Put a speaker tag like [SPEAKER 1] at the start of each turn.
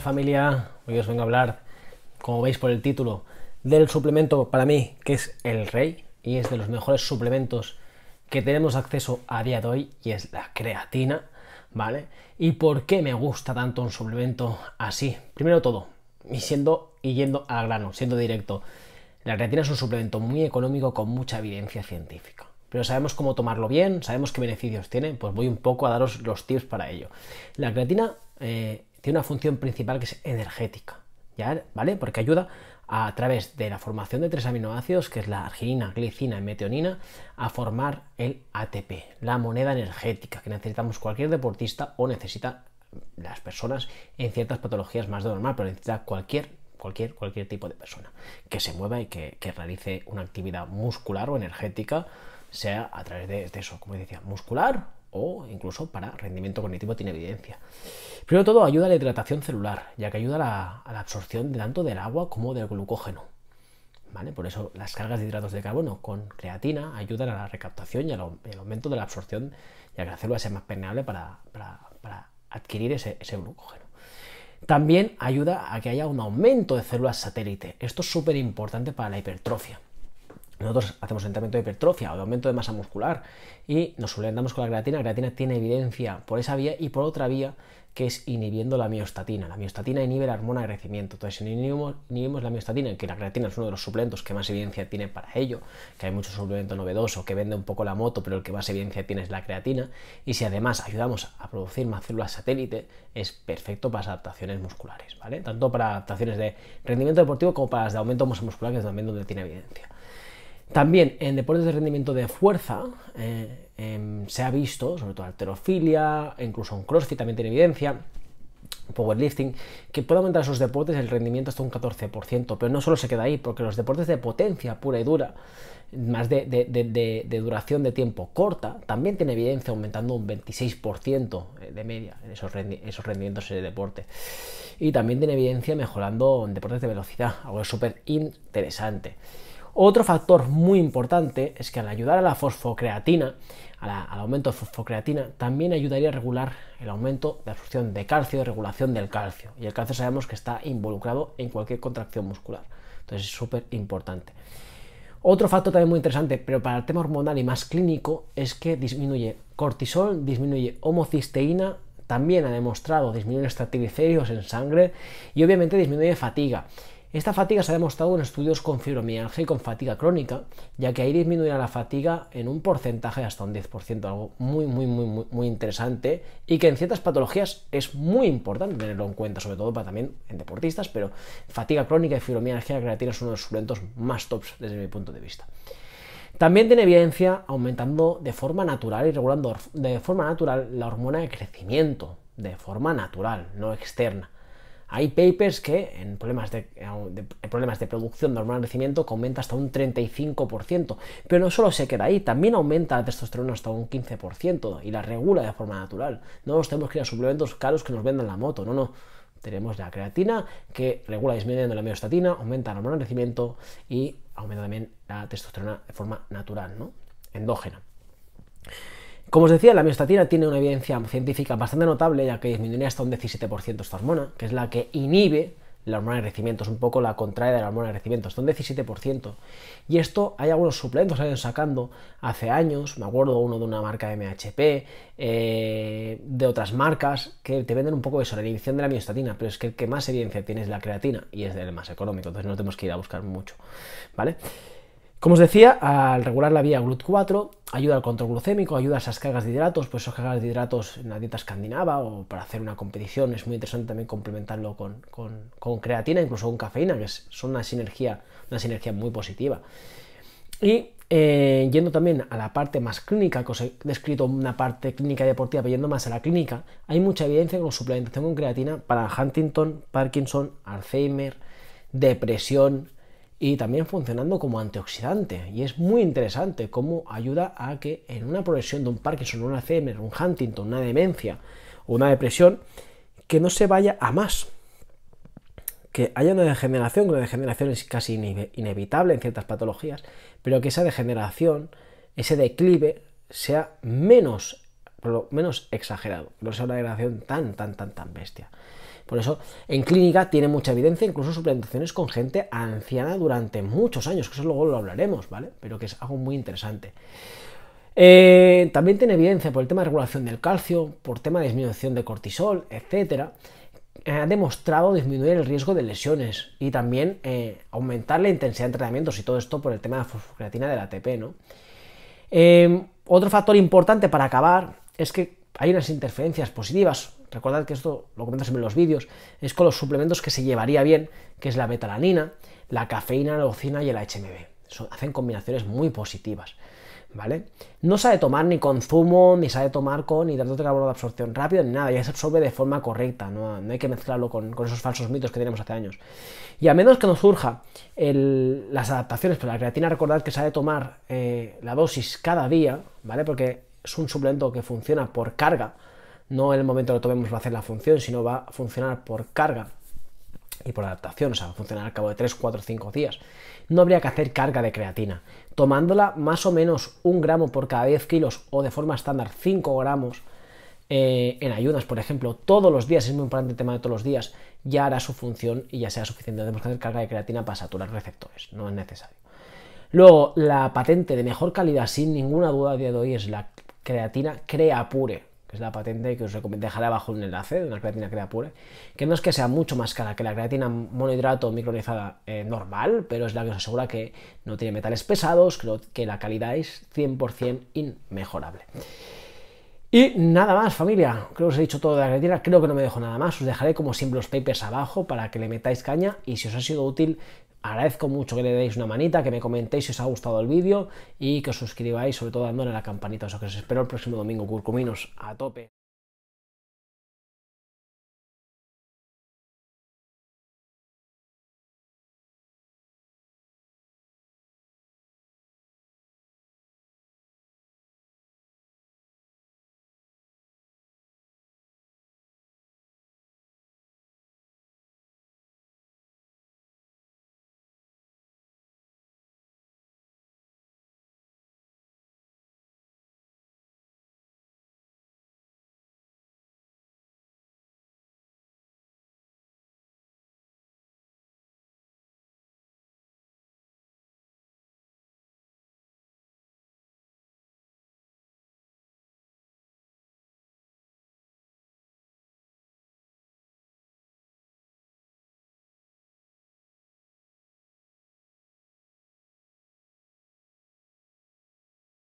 [SPEAKER 1] familia? Hoy os vengo a hablar, como veis por el título, del suplemento para mí que es el rey y es de los mejores suplementos que tenemos acceso a día de hoy y es la creatina, ¿vale? ¿Y por qué me gusta tanto un suplemento así? Primero todo, y siendo y yendo al grano, siendo directo. La creatina es un suplemento muy económico con mucha evidencia científica pero sabemos cómo tomarlo bien, sabemos qué beneficios tiene, pues voy un poco a daros los tips para ello. La creatina eh, tiene una función principal que es energética, ¿ya? ¿vale? Porque ayuda a, través de la formación de tres aminoácidos, que es la arginina, glicina y metionina, a formar el ATP, la moneda energética que necesitamos cualquier deportista o necesita las personas en ciertas patologías más de normal, pero necesita cualquier, cualquier, cualquier tipo de persona que se mueva y que, realice una actividad muscular o energética, sea a través de, de eso, como decía, muscular o incluso para rendimiento cognitivo tiene evidencia. Primero todo, ayuda a la hidratación celular, ya que ayuda a la, absorción tanto del agua como del glucógeno. ¿Vale? Por eso las cargas de hidratos de carbono con creatina ayudan a la recaptación y al, aumento de la absorción, ya que la célula sea más permeable para, adquirir ese glucógeno. También ayuda a que haya un aumento de células satélite. Esto es súper importante para la hipertrofia. Nosotros hacemos entrenamiento de hipertrofia o de aumento de masa muscular y nos suplementamos con la creatina. La creatina tiene evidencia por esa vía y por otra vía que es inhibiendo la miostatina. La miostatina inhibe la hormona de crecimiento. Entonces, si inhibimos, la miostatina, que la creatina es uno de los suplementos que más evidencia tiene para ello, que hay muchos suplementos novedosos que vende un poco la moto, pero el que más evidencia tiene es la creatina, y si además ayudamos a producir más células satélite, es perfecto para las adaptaciones musculares, ¿vale? Tanto para adaptaciones de rendimiento deportivo como para las de aumento de masa muscular, que es también donde tiene evidencia. También en deportes de rendimiento de fuerza eh, em, se ha visto, sobre todo alterofilia, incluso en CrossFit también tiene evidencia, powerlifting, que puede aumentar esos deportes el rendimiento hasta un 14%, pero no solo se queda ahí, porque los deportes de potencia pura y dura, más de, duración de tiempo corta, también tiene evidencia aumentando un 26% eh, de media en esos, esos rendimientos de deporte. Y también tiene evidencia mejorando en deportes de velocidad, algo súper interesante. Otro factor muy importante es que al ayudar a la fosfocreatina, al aumento de fosfocreatina, también ayudaría a regular el aumento de absorción de calcio, de regulación del calcio. Y el calcio sabemos que está involucrado en cualquier contracción muscular. Entonces es súper importante. Otro factor también muy interesante, pero para el tema hormonal y más clínico, es que disminuye cortisol, disminuye homocisteína, también ha demostrado disminuir los en sangre y obviamente disminuye fatiga. Esta fatiga se ha demostrado en estudios con fibromialgia y con fatiga crónica, ya que ahí disminuye la fatiga en un porcentaje hasta un 10%, algo muy, muy, muy, muy, interesante y que en ciertas patologías es muy importante tenerlo en cuenta, sobre todo para también en deportistas, pero fatiga crónica y fibromialgia creatina es uno de los suplementos más tops desde mi punto de vista. También tiene evidencia aumentando de forma natural y regulando de forma natural la hormona de crecimiento, de forma natural, no externa hay papers que en problemas de, problemas de producción de hormona de crecimiento aumenta hasta un 35%, pero no solo se queda ahí, también aumenta la testosterona hasta un 15% y la regula de forma natural. No nos tenemos que ir a suplementos caros que nos vendan la moto, no, no. Tenemos la creatina que regula disminuyendo la miostatina, aumenta la hormona de crecimiento y aumenta también la testosterona de forma natural, ¿no? endógena. Como os decía, la miostatina tiene una evidencia científica bastante notable, ya que disminuye hasta un 17% esta hormona, que es la que inhibe la hormona de crecimiento, es un poco la contraria de la hormona de crecimiento, hasta un 17%. Y esto hay algunos suplementos que han ido sacando hace años, me acuerdo uno de una marca de MHP, eh, de otras marcas, que te venden un poco eso, la inhibición de la miostatina, pero es que el que más evidencia tiene es la creatina y es el más económico, entonces no tenemos que ir a buscar mucho, ¿vale? Como os decía, al regular la vía GLUT4 ayuda al control glucémico, ayuda a esas cargas de hidratos, pues esas cargas de hidratos en la dieta escandinava o para hacer una competición es muy interesante también complementarlo con, creatina, incluso con cafeína, que son una sinergia, una sinergia muy positiva. Y eh, yendo también a la parte más clínica, que os he descrito una parte clínica deportiva, pero yendo más a la clínica, hay mucha evidencia con suplementación con creatina para Huntington, Parkinson, Alzheimer, depresión, y también funcionando como antioxidante. Y es muy interesante cómo ayuda a que en una progresión de un Parkinson, un Alzheimer, un Huntington, una demencia o una depresión, que no se vaya a más. Que haya una degeneración, que la degeneración es casi inevitable en ciertas patologías, pero que esa degeneración, ese declive, sea menos, menos exagerado, no sea una degeneración tan, tan, tan, tan bestia. Por eso, en clínica tiene mucha evidencia, incluso suplementaciones con gente anciana durante muchos años, que eso luego lo hablaremos, ¿vale? Pero que es algo muy interesante. Eh, también tiene evidencia por el tema de regulación del calcio, por tema de disminución de cortisol, etcétera eh, ha demostrado disminuir el riesgo de lesiones y también eh, aumentar la intensidad de entrenamientos y todo esto por el tema de la fosfocreatina del ATP, ¿no? otro factor importante para acabar es que hay unas interferencias positivas. Recordad que esto lo comentas en los vídeos, es con los suplementos que se llevaría bien, que es la betalanina, la cafeína, la leucina y el HMB. hacen combinaciones muy positivas. ¿Vale? No se tomar ni con zumo, ni se tomar con hidratos de carbono de absorción rápido, ni nada, ya se absorbe de forma correcta, no, no hay que mezclarlo con, esos falsos mitos que tenemos hace años. Y a menos que nos surja las adaptaciones, pero la creatina recordad que se tomar eh, la dosis cada día, ¿vale? Porque es un suplemento que funciona por carga. No en el momento que lo tomemos va a hacer la función, sino va a funcionar por carga y por adaptación, o sea, va a funcionar al cabo de 3, 4, 5 días. No habría que hacer carga de creatina. Tomándola más o menos un gramo por cada 10 kilos o de forma estándar 5 gramos eh, en ayunas, por ejemplo, todos los días, es muy importante el tema de todos los días, ya hará su función y ya sea suficiente. Debemos hacer carga de creatina para saturar receptores, no es necesario. Luego, la patente de mejor calidad, sin ninguna duda, día de hoy es la creatina Creapure, que es la patente que os dejaré abajo un enlace de una creatina crea pure que no es que sea mucho más cara que la creatina monohidrato micronizada eh, normal, pero es la que os asegura que no tiene metales pesados, creo que la calidad es 100% inmejorable. Y nada más, familia. Creo que os he dicho todo de la creatina. Creo que no me dejo nada más. Os dejaré, como siempre, los papers abajo para que le metáis caña. Y si os ha sido útil, Agradezco mucho que le deis una manita, que me comentéis si os ha gustado el vídeo y que os suscribáis, sobre todo dándole a la campanita. que Os espero el próximo domingo, curcuminos, a tope.